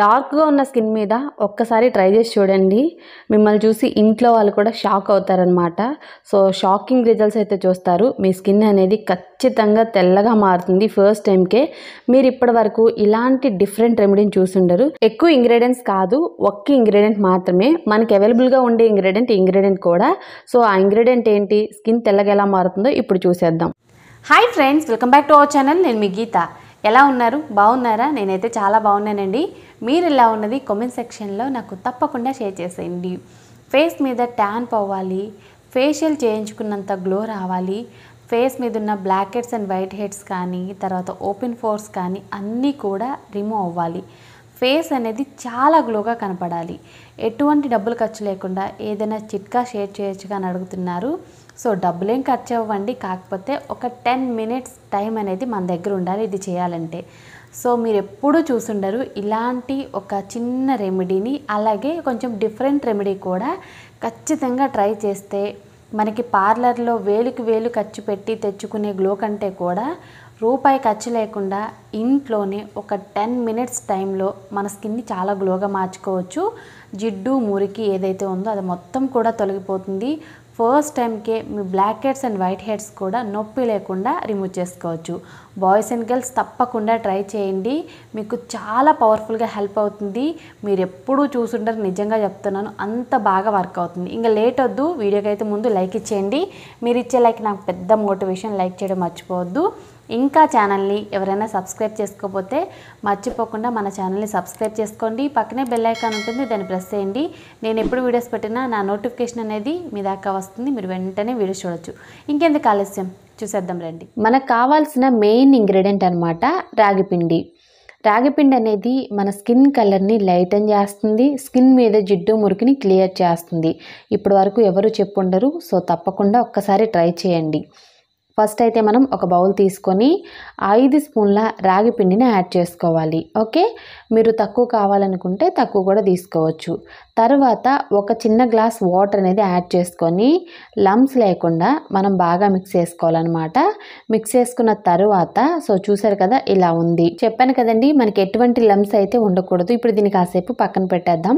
డార్క్గా ఉన్న స్కిన్ మీద ఒక్కసారి ట్రై చేసి చూడండి మిమ్మల్ని చూసి ఇంట్లో వాళ్ళు కూడా షాక్ అవుతారనమాట సో షాకింగ్ రిజల్ట్స్ అయితే చూస్తారు మీ స్కిన్ అనేది ఖచ్చితంగా తెల్లగా మారుతుంది ఫస్ట్ టైంకే మీరు ఇప్పటి వరకు ఇలాంటి డిఫరెంట్ రెమెడీని ఉండరు ఎక్కువ ఇంగ్రీడియంట్స్ కాదు ఒక్క ఇంగ్రీడియంట్ మాత్రమే మనకి అవైలబుల్గా ఉండే ఇంగ్రీడియంట్ ఇంగ్రీడియంట్ కూడా సో ఆ ఇంగ్రీడియంట్ ఏంటి స్కిన్ తెల్లగా ఎలా మారుతుందో ఇప్పుడు చూసేద్దాం hi friends welcome back to our channel నేను మీ గీత ఎలా ఉన్నారు బాగున్నారా నేనైతే చాలా బాగున్నానండి మీరు ఎలా ఉన్నది కామెంట్ సెక్షన్లో నాకు తప్పకుండా షేర్ చేసేయండి ఫేస్ మీద ట్యాన్ పోవాలి ఫేషియల్ చేయించుకున్నంత గ్లో రావాలి ఫేస్ మీద ఉన్న blackheads and whiteheads కానీ తర్వాత ఓపెన్ ఫోర్స్ కానీ అన్నీ కూడా రిమూవ్ అవ్వాలి ఫేస్ అనేది చాలా గ్లోగా కనపడాలి ఎటువంటి డబ్బులు ఖర్చు లేకుండా ఏదైనా చిట్కా షేర్ చేయొచ్చుగా అని అడుగుతున్నారు సో డబ్బులేం ఖర్చు అవ్వండి కాకపోతే ఒక టెన్ మినిట్స్ టైం అనేది మన దగ్గర ఉండాలి ఇది చేయాలంటే సో మీరు ఎప్పుడూ చూసుండరు ఇలాంటి ఒక చిన్న రెమెడీని అలాగే కొంచెం డిఫరెంట్ రెమెడీ కూడా ఖచ్చితంగా ట్రై చేస్తే మనకి పార్లర్లో వేలుకి వేలు ఖర్చు పెట్టి తెచ్చుకునే గ్లో కంటే కూడా రూపాయి ఖర్చు లేకుండా ఇంట్లోనే ఒక టెన్ మినిట్స్ టైంలో మన స్కిన్ని చాలా గ్లోగా మార్చుకోవచ్చు జిడ్డు మురికి ఏదైతే ఉందో అది మొత్తం కూడా తొలగిపోతుంది ఫస్ట్ టైంకే మీ blackheads and whiteheads కూడా నొప్పి లేకుండా రిమూవ్ చేసుకోవచ్చు బాయ్స్ అండ్ గర్ల్స్ తప్పకుండా ట్రై చేయండి మీకు చాలా పవర్ఫుల్గా హెల్ప్ అవుతుంది మీరు ఎప్పుడూ చూసుంటారు నిజంగా చెప్తున్నాను అంత బాగా వర్క్ అవుతుంది ఇంకా లేట్ వద్దు వీడియోకి అయితే ముందు లైక్ ఇచ్చేయండి మీరు ఇచ్చే లైక్ నాకు పెద్ద మోటివేషన్ లైక్ చేయడం మర్చిపోవద్దు ఇంకా ఛానల్ని ఎవరైనా సబ్స్క్రైబ్ చేసుకోకపోతే మర్చిపోకుండా మన ఛానల్ని సబ్స్క్రైబ్ చేసుకోండి పక్కనే బెల్ ఐకాన్ ఉంటుంది దాన్ని ప్రెస్ చేయండి నేను ఎప్పుడు వీడియోస్ పెట్టినా నా నోటిఫికేషన్ అనేది మీ దాకా వస్తుంది మీరు వెంటనే వీడియోస్ చూడొచ్చు ఇంకెందుకు ఆలస్యం చూసేద్దాం రండి మనకు కావాల్సిన మెయిన్ ఇంగ్రీడియంట్ అనమాట రాగిపిండి రాగిపిండి అనేది మన స్కిన్ కలర్ని లైటన్ చేస్తుంది స్కిన్ మీద జిడ్డు మురికిని క్లియర్ చేస్తుంది ఇప్పటి వరకు ఎవరు చెప్పుండరు సో తప్పకుండా ఒక్కసారి ట్రై చేయండి ఫస్ట్ అయితే మనం ఒక బౌల్ తీసుకొని ఐదు స్పూన్ల రాగి పిండిని యాడ్ చేసుకోవాలి ఓకే మీరు తక్కువ కావాలనుకుంటే తక్కువ కూడా తీసుకోవచ్చు తర్వాత ఒక చిన్న గ్లాస్ వాటర్ అనేది యాడ్ చేసుకొని లమ్స్ లేకుండా మనం బాగా మిక్స్ చేసుకోవాలన్నమాట మిక్స్ చేసుకున్న తర్వాత సో చూసారు కదా ఇలా ఉంది చెప్పాను కదండి మనకి ఎటువంటి లమ్స్ అయితే ఉండకూడదు ఇప్పుడు దీన్ని కాసేపు పక్కన పెట్టేద్దాం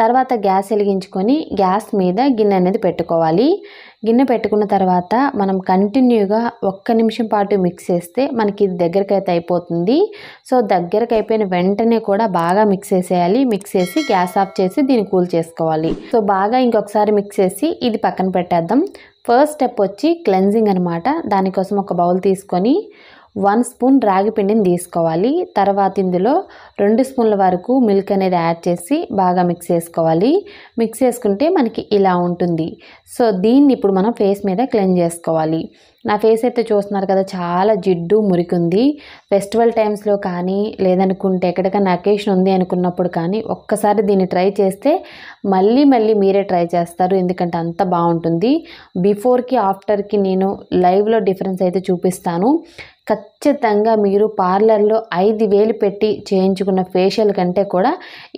తర్వాత గ్యాస్ వెలిగించుకొని గ్యాస్ మీద గిన్నె అనేది పెట్టుకోవాలి గిన్నె పెట్టుకున్న తర్వాత మనం కంటిన్యూగా ఒక్క నిమిషం పాటు మిక్స్ చేస్తే మనకి ఇది దగ్గరకైతే అయిపోతుంది సో దగ్గరకు అయిపోయిన వెంటనే కూడా బాగా మిక్స్ చేసేయాలి మిక్స్ చేసి గ్యాస్ ఆఫ్ చేసి దీన్ని కూల్ చేసుకోవాలి సో బాగా ఇంకొకసారి మిక్స్ చేసి ఇది పక్కన పెట్టేద్దాం ఫస్ట్ స్టెప్ వచ్చి క్లెన్జింగ్ అనమాట దానికోసం ఒక బౌల్ తీసుకొని వన్ స్పూన్ రాగి పిండిని తీసుకోవాలి తర్వాత ఇందులో రెండు స్పూన్ల వరకు మిల్క్ అనేది యాడ్ చేసి బాగా మిక్స్ చేసుకోవాలి మిక్స్ చేసుకుంటే మనకి ఇలా ఉంటుంది సో దీన్ని ఇప్పుడు మనం ఫేస్ మీద క్లీన్ చేసుకోవాలి నా ఫేస్ అయితే చూస్తున్నారు కదా చాలా జిడ్డు మురికుంది ఫెస్టివల్ టైమ్స్లో కానీ లేదనుకుంటే ఎక్కడికైనా అకేషన్ ఉంది అనుకున్నప్పుడు కానీ ఒక్కసారి దీన్ని ట్రై చేస్తే మళ్ళీ మళ్ళీ మీరే ట్రై చేస్తారు ఎందుకంటే అంత బాగుంటుంది బిఫోర్కి ఆఫ్టర్కి నేను లైవ్లో డిఫరెన్స్ అయితే చూపిస్తాను ఖచ్చితంగా మీరు పార్లర్లో ఐదు వేలు పెట్టి చేయించుకున్న ఫేషియల్ కంటే కూడా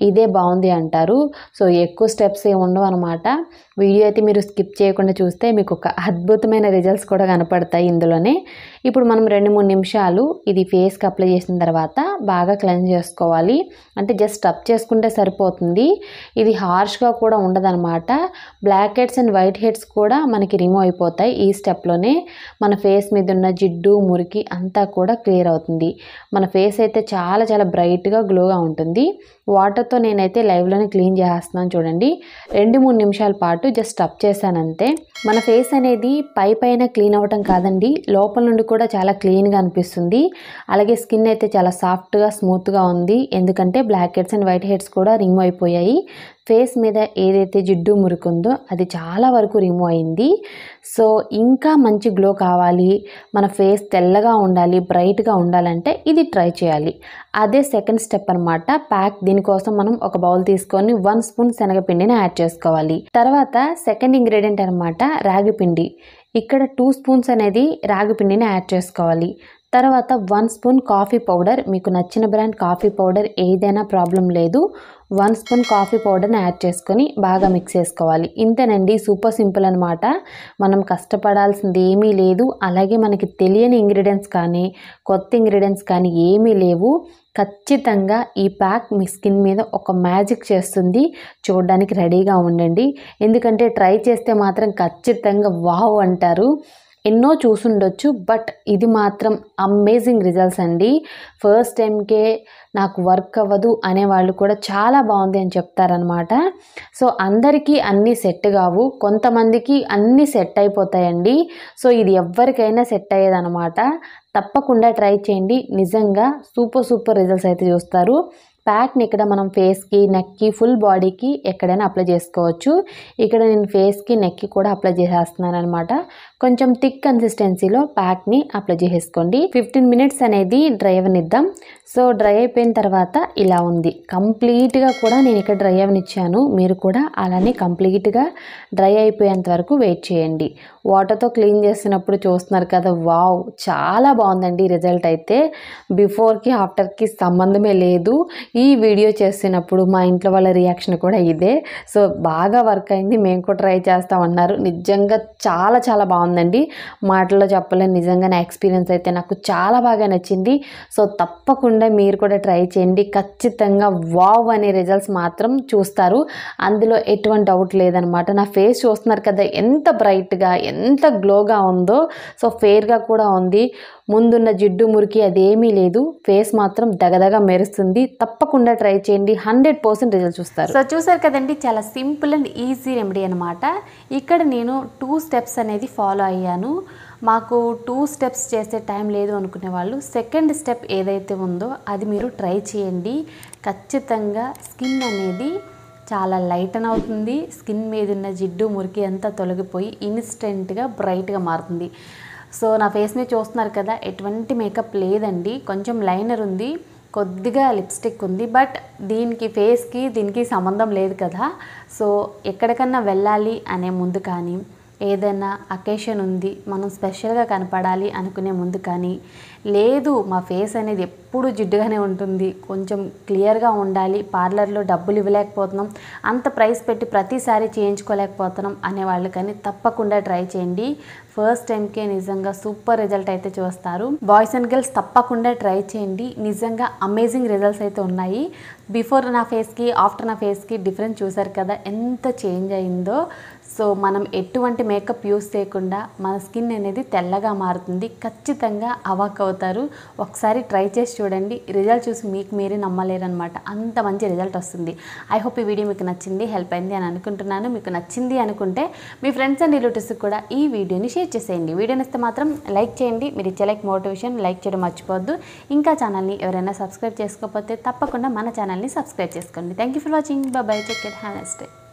ఇదే బాగుంది అంటారు సో ఎక్కువ స్టెప్స్ ఏమి ఉండవు అనమాట వీడియో అయితే మీరు స్కిప్ చేయకుండా చూస్తే మీకు ఒక అద్భుతమైన రిజల్ట్స్ కూడా కనపడతాయి ఇందులోనే ఇప్పుడు మనం రెండు మూడు నిమిషాలు ఇది ఫేస్కి అప్లై చేసిన తర్వాత బాగా క్లెన్స్ చేసుకోవాలి అంటే జస్ట్ టప్ చేసుకుంటే సరిపోతుంది ఇది హార్ష్గా కూడా ఉండదనమాట blackheads and whiteheads కూడా మనకి రిమూవ్ అయిపోతాయి ఈ స్టెప్లోనే మన ఫేస్ మీద ఉన్న జిడ్డు మురికి అంతా కూడా క్లియర్ అవుతుంది మన ఫేస్ అయితే చాలా చాలా బ్రైట్గా గ్లోగా ఉంటుంది వాటర్తో నేనైతే లైవ్లోనే క్లీన్ చేస్తున్నాను చూడండి రెండు మూడు నిమిషాల పాటు జస్ట్ టప్ చేశానంతే మన ఫేస్ అనేది పై పైన క్లీన్ అవ్వటం కాదండి లోపల నుండి కూడా చాలా క్లీన్గా అనిపిస్తుంది అలాగే స్కిన్ అయితే చాలా సాఫ్ట్గా స్మూత్గా ఉంది ఎందుకంటే blackheads and whiteheads కూడా రిమూవ్ అయిపోయాయి ఫేస్ మీద ఏదైతే జిడ్డు మురుకుందో అది చాలా వరకు రిమూవ్ అయింది సో ఇంకా మంచి గ్లో కావాలి మన ఫేస్ తెల్లగా ఉండాలి బ్రైట్గా ఉండాలంటే ఇది ట్రై చేయాలి అదే సెకండ్ స్టెప్ అనమాట ప్యాక్ దీనికోసం మనం ఒక బౌల్ తీసుకొని వన్ స్పూన్ శనగపిండిని యాడ్ చేసుకోవాలి తర్వాత సెకండ్ ఇంగ్రీడియంట్ అనమాట రాగి పిండి ఇక్కడ టూ స్పూన్స్ అనేది రాగి పిండిని యాడ్ చేసుకోవాలి తర్వాత వన్ స్పూన్ కాఫీ పౌడర్ మీకు నచ్చిన బ్రాండ్ కాఫీ పౌడర్ ఏదైనా ప్రాబ్లం లేదు వన్ స్పూన్ కాఫీ పౌడర్ని యాడ్ చేసుకొని బాగా మిక్స్ చేసుకోవాలి ఇంతేనండి సూపర్ సింపుల్ అనమాట మనం కష్టపడాల్సింది ఏమీ లేదు అలాగే మనకి తెలియని ఇంగ్రీడియంట్స్ కానీ కొత్త ఇంగ్రీడియంట్స్ కానీ ఏమీ లేవు ఖచ్చితంగా ఈ ప్యాక్ మీ స్కిన్ మీద ఒక మ్యాజిక్ చేస్తుంది చూడడానికి రెడీగా ఉండండి ఎందుకంటే ట్రై చేస్తే మాత్రం ఖచ్చితంగా వావ్ అంటారు ఎన్నో చూసుండొచ్చు బట్ ఇది మాత్రం అమేజింగ్ రిజల్ట్స్ అండి ఫస్ట్ టైంకే నాకు వర్క్ అవ్వదు అనే వాళ్ళు కూడా చాలా బాగుంది అని చెప్తారనమాట సో అందరికీ అన్నీ సెట్ కావు కొంతమందికి అన్నీ సెట్ అయిపోతాయండి సో ఇది ఎవరికైనా సెట్ అయ్యేదనమాట తప్పకుండా ట్రై చేయండి నిజంగా సూపర్ సూపర్ రిజల్ట్స్ అయితే చూస్తారు ప్యాక్ని ఇక్కడ మనం ఫేస్కి నెక్కి ఫుల్ బాడీకి ఎక్కడైనా అప్లై చేసుకోవచ్చు ఇక్కడ నేను ఫేస్కి నెక్కి కూడా అప్లై చేసేస్తున్నాను అనమాట కొంచెం థిక్ కన్సిస్టెన్సీలో ప్యాక్ని అప్లై చేసేసుకోండి ఫిఫ్టీన్ మినిట్స్ అనేది డ్రై అవనిద్దాం సో డ్రై అయిపోయిన తర్వాత ఇలా ఉంది కంప్లీట్గా కూడా నేను ఇక్కడ డ్రై అవనిచ్చాను మీరు కూడా అలానే కంప్లీట్గా డ్రై అయిపోయేంత వరకు వెయిట్ చేయండి వాటర్తో క్లీన్ చేసినప్పుడు చూస్తున్నారు కదా వావ్ చాలా బాగుందండి రిజల్ట్ అయితే బిఫోర్కి ఆఫ్టర్కి సంబంధమే లేదు ఈ వీడియో చేసినప్పుడు మా ఇంట్లో వాళ్ళ రియాక్షన్ కూడా ఇదే సో బాగా వర్క్ అయింది మేము కూడా ట్రై చేస్తామన్నారు నిజంగా చాలా చాలా బాగుందండి మాటల్లో చెప్పలేని నిజంగా నా ఎక్స్పీరియన్స్ అయితే నాకు చాలా బాగా నచ్చింది సో తప్పకుండా మీరు కూడా ట్రై చేయండి ఖచ్చితంగా వావ్ అనే రిజల్ట్స్ మాత్రం చూస్తారు అందులో ఎటువంటి డౌట్ లేదనమాట నా ఫేస్ చూస్తున్నారు కదా ఎంత బ్రైట్గా ఎంత ఎంత గ్లోగా ఉందో సో ఫేర్గా కూడా ఉంది ముందున్న జిడ్డు మురికి అదేమీ లేదు ఫేస్ మాత్రం దగదగా మెరుస్తుంది తప్పకుండా ట్రై చేయండి హండ్రెడ్ పర్సెంట్ రిజల్ట్ చూస్తారు సో చూసారు కదండి చాలా సింపుల్ అండ్ ఈజీ రెమెడీ అనమాట ఇక్కడ నేను టూ స్టెప్స్ అనేది ఫాలో అయ్యాను మాకు టూ స్టెప్స్ చేసే టైం లేదు అనుకునే వాళ్ళు సెకండ్ స్టెప్ ఏదైతే ఉందో అది మీరు ట్రై చేయండి ఖచ్చితంగా స్కిన్ అనేది చాలా లైటన్ అవుతుంది స్కిన్ మీద ఉన్న జిడ్డు మురికి అంతా తొలగిపోయి ఇన్స్టెంట్గా బ్రైట్గా మారుతుంది సో నా ఫేస్ని చూస్తున్నారు కదా ఎటువంటి మేకప్ లేదండి కొంచెం లైనర్ ఉంది కొద్దిగా లిప్స్టిక్ ఉంది బట్ దీనికి ఫేస్కి దీనికి సంబంధం లేదు కదా సో ఎక్కడికన్నా వెళ్ళాలి అనే ముందు కానీ ఏదైనా అకేషన్ ఉంది మనం స్పెషల్గా కనపడాలి అనుకునే ముందు కానీ లేదు మా ఫేస్ అనేది ఎప్పుడు జిడ్డుగానే ఉంటుంది కొంచెం క్లియర్గా ఉండాలి పార్లర్లో డబ్బులు ఇవ్వలేకపోతున్నాం అంత ప్రైస్ పెట్టి ప్రతిసారి చేయించుకోలేకపోతున్నాం అనే వాళ్ళకని కానీ తప్పకుండా ట్రై చేయండి ఫస్ట్ టైంకే నిజంగా సూపర్ రిజల్ట్ అయితే చూస్తారు బాయ్స్ అండ్ గర్ల్స్ తప్పకుండా ట్రై చేయండి నిజంగా అమేజింగ్ రిజల్ట్స్ అయితే ఉన్నాయి బిఫోర్ నా ఫేస్కి ఆఫ్టర్ నా ఫేస్కి డిఫరెన్స్ చూసారు కదా ఎంత చేంజ్ అయిందో సో మనం ఎటువంటి మేకప్ యూస్ చేయకుండా మన స్కిన్ అనేది తెల్లగా మారుతుంది ఖచ్చితంగా అవాక్ అవుతారు ఒకసారి ట్రై చేసి చూడండి రిజల్ట్ చూసి మీకు మీరే నమ్మలేరనమాట అంత మంచి రిజల్ట్ వస్తుంది ఐ హోప్ ఈ వీడియో మీకు నచ్చింది హెల్ప్ అయింది అని అనుకుంటున్నాను మీకు నచ్చింది అనుకుంటే మీ ఫ్రెండ్స్ అండ్ రిలేటివ్స్కి కూడా ఈ వీడియోని షేర్ చేసేయండి వీడియోని ఇస్తే మాత్రం లైక్ చేయండి మీరు ఇచ్చే లైక్ మోటివేషన్ లైక్ చేయడం మర్చిపోవద్దు ఇంకా ఛానల్ని ఎవరైనా సబ్స్క్రైబ్ చేసుకోకపోతే తప్పకుండా మన ఛానల్ని సబ్స్క్రైబ్ చేసుకోండి thank you for watching bye take care have next day